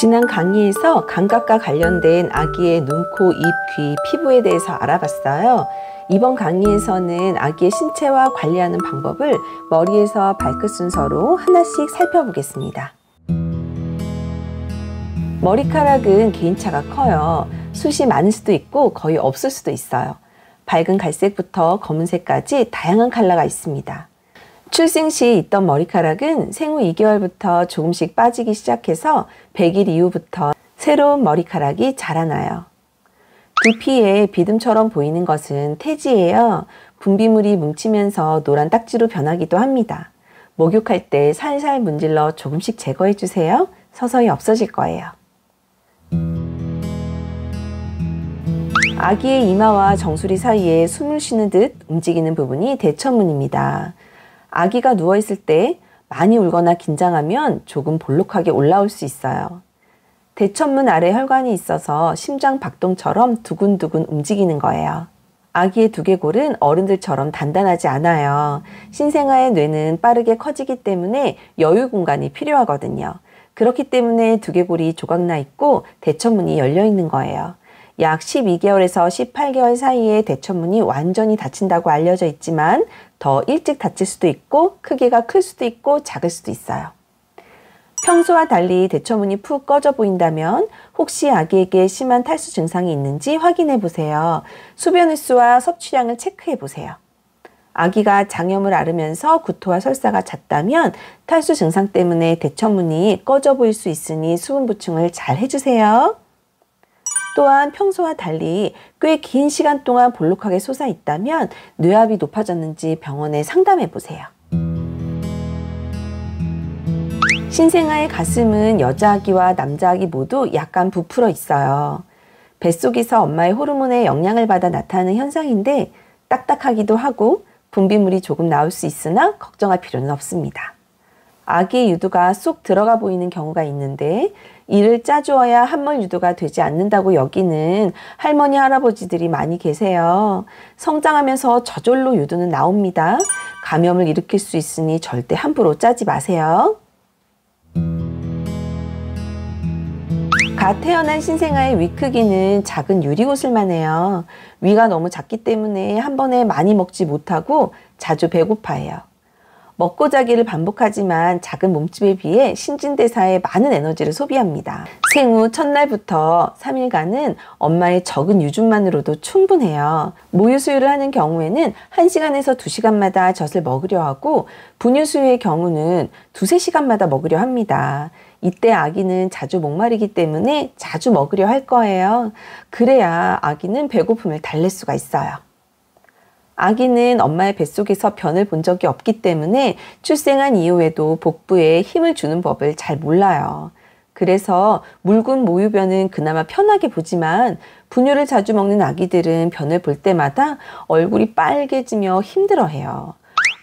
지난 강의에서 감각과 관련된 아기의 눈, 코, 입, 귀, 피부에 대해서 알아봤어요. 이번 강의에서는 아기의 신체와 관리하는 방법을 머리에서 발끝 순서로 하나씩 살펴보겠습니다. 머리카락은 개인차가 커요. 숱이 많을 수도 있고 거의 없을 수도 있어요. 밝은 갈색부터 검은색까지 다양한 컬러가 있습니다. 출생 시 있던 머리카락은 생후 2개월부터 조금씩 빠지기 시작해서 100일 이후부터 새로운 머리카락이 자라나요. 두피에 비듬처럼 보이는 것은 태지예요. 분비물이 뭉치면서 노란 딱지로 변하기도 합니다. 목욕할 때 살살 문질러 조금씩 제거해 주세요. 서서히 없어질 거예요. 아기의 이마와 정수리 사이에 숨을 쉬는 듯 움직이는 부분이 대처문입니다. 아기가 누워있을 때 많이 울거나 긴장하면 조금 볼록하게 올라올 수 있어요. 대천문 아래 혈관이 있어서 심장 박동처럼 두근두근 움직이는 거예요. 아기의 두개골은 어른들처럼 단단하지 않아요. 신생아의 뇌는 빠르게 커지기 때문에 여유 공간이 필요하거든요. 그렇기 때문에 두개골이 조각나 있고 대천문이 열려 있는 거예요. 약 12개월에서 18개월 사이에 대천문이 완전히 닫힌다고 알려져 있지만 더 일찍 다칠 수도 있고 크기가 클 수도 있고 작을 수도 있어요. 평소와 달리 대처문이 푹 꺼져 보인다면 혹시 아기에게 심한 탈수 증상이 있는지 확인해 보세요. 수변 횟수와 섭취량을 체크해 보세요. 아기가 장염을 앓으면서 구토와 설사가 잦다면 탈수 증상 때문에 대처문이 꺼져 보일 수 있으니 수분 보충을 잘 해주세요. 또한 평소와 달리 꽤 긴 시간 동안 볼록하게 솟아 있다면 뇌압이 높아졌는지 병원에 상담해 보세요. 신생아의 가슴은 여자 아기와 남자 아기 모두 약간 부풀어 있어요. 뱃속에서 엄마의 호르몬의 영향을 받아 나타나는 현상인데 딱딱하기도 하고 분비물이 조금 나올 수 있으나 걱정할 필요는 없습니다. 아기 유두가 쏙 들어가 보이는 경우가 있는데 이를 짜주어야 한몰 유두가 되지 않는다고 여기는 할머니 할아버지들이 많이 계세요. 성장하면서 저절로 유두는 나옵니다. 감염을 일으킬 수 있으니 절대 함부로 짜지 마세요. 갓 태어난 신생아의 위 크기는 작은 유리구슬만 해요. 위가 너무 작기 때문에 한 번에 많이 먹지 못하고 자주 배고파해요. 먹고 자기를 반복하지만 작은 몸집에 비해 신진대사에 많은 에너지를 소비합니다. 생후 첫날부터 3일간은 엄마의 적은 유준만으로도 충분해요. 모유 수유를 하는 경우에는 1시간에서 2시간마다 젖을 먹으려 하고 분유 수유의 경우는 2, 3시간마다 먹으려 합니다. 이때 아기는 자주 목마르기 때문에 자주 먹으려 할 거예요. 그래야 아기는 배고픔을 달랠 수가 있어요. 아기는 엄마의 뱃속에서 변을 본 적이 없기 때문에 출생한 이후에도 복부에 힘을 주는 법을 잘 몰라요. 그래서 묽은 모유변은 그나마 편하게 보지만 분유를 자주 먹는 아기들은 변을 볼 때마다 얼굴이 빨개지며 힘들어해요.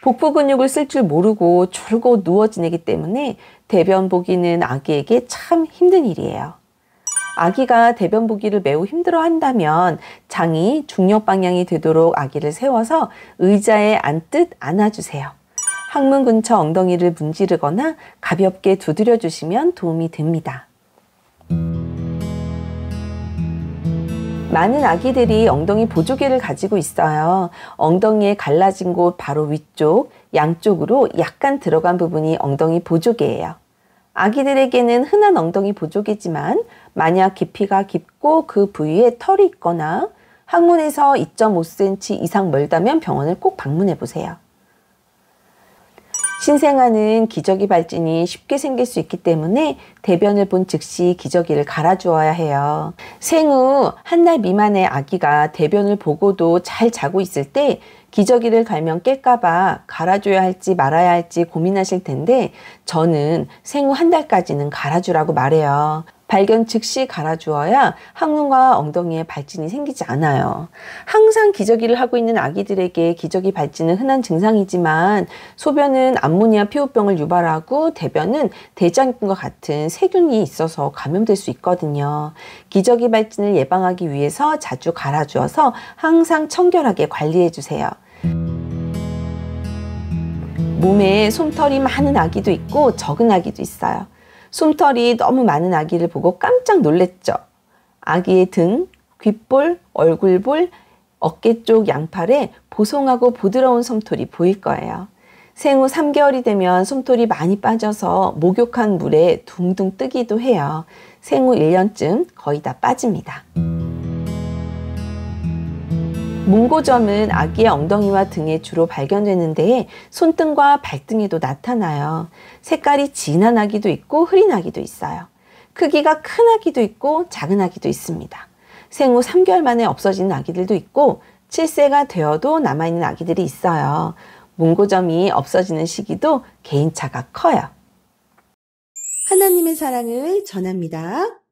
복부 근육을 쓸 줄 모르고 졸고 누워 지내기 때문에 대변 보기는 아기에게 참 힘든 일이에요. 아기가 대변 보기를 매우 힘들어 한다면 장이 중력 방향이 되도록 아기를 세워서 의자에 앉듯 안아주세요. 항문 근처 엉덩이를 문지르거나 가볍게 두드려 주시면 도움이 됩니다. 많은 아기들이 엉덩이 보조개를 가지고 있어요. 엉덩이에 갈라진 곳 바로 위쪽, 양쪽으로 약간 들어간 부분이 엉덩이 보조개예요. 아기들에게는 흔한 엉덩이 보조개지만 만약 깊이가 깊고 그 부위에 털이 있거나 항문에서 2.5cm 이상 멀다면 병원을 꼭 방문해 보세요. 신생아는 기저귀 발진이 쉽게 생길 수 있기 때문에 대변을 본 즉시 기저귀를 갈아주어야 해요. 생후 한 달 미만의 아기가 대변을 보고도 잘 자고 있을 때 기저귀를 갈면 깰까봐 갈아줘야 할지 말아야 할지 고민하실 텐데 저는 생후 한 달까지는 갈아주라고 말해요. 발견 즉시 갈아주어야 항문과 엉덩이에 발진이 생기지 않아요. 항상 기저귀를 하고 있는 아기들에게 기저귀 발진은 흔한 증상이지만 소변은 암모니아 피부병을 유발하고 대변은 대장균과 같은 세균이 있어서 감염될 수 있거든요. 기저귀 발진을 예방하기 위해서 자주 갈아주어서 항상 청결하게 관리해 주세요. 몸에 솜털이 많은 아기도 있고 적은 아기도 있어요. 솜털이 너무 많은 아기를 보고 깜짝 놀랬죠. 아기의 등, 귓볼, 얼굴볼, 어깨 쪽 양팔에 보송하고 부드러운 솜털이 보일 거예요. 생후 3개월이 되면 솜털이 많이 빠져서 목욕한 물에 둥둥 뜨기도 해요. 생후 1년쯤 거의 다 빠집니다. 문고점은 아기의 엉덩이와 등에 주로 발견되는데 손등과 발등에도 나타나요. 색깔이 진한 아기도 있고 흐린 아기도 있어요. 크기가 큰 아기도 있고 작은 아기도 있습니다. 생후 3개월 만에 없어진 아기들도 있고 7세가 되어도 남아있는 아기들이 있어요. 문고점이 없어지는 시기도 개인차가 커요. 하나님의 사랑을 전합니다.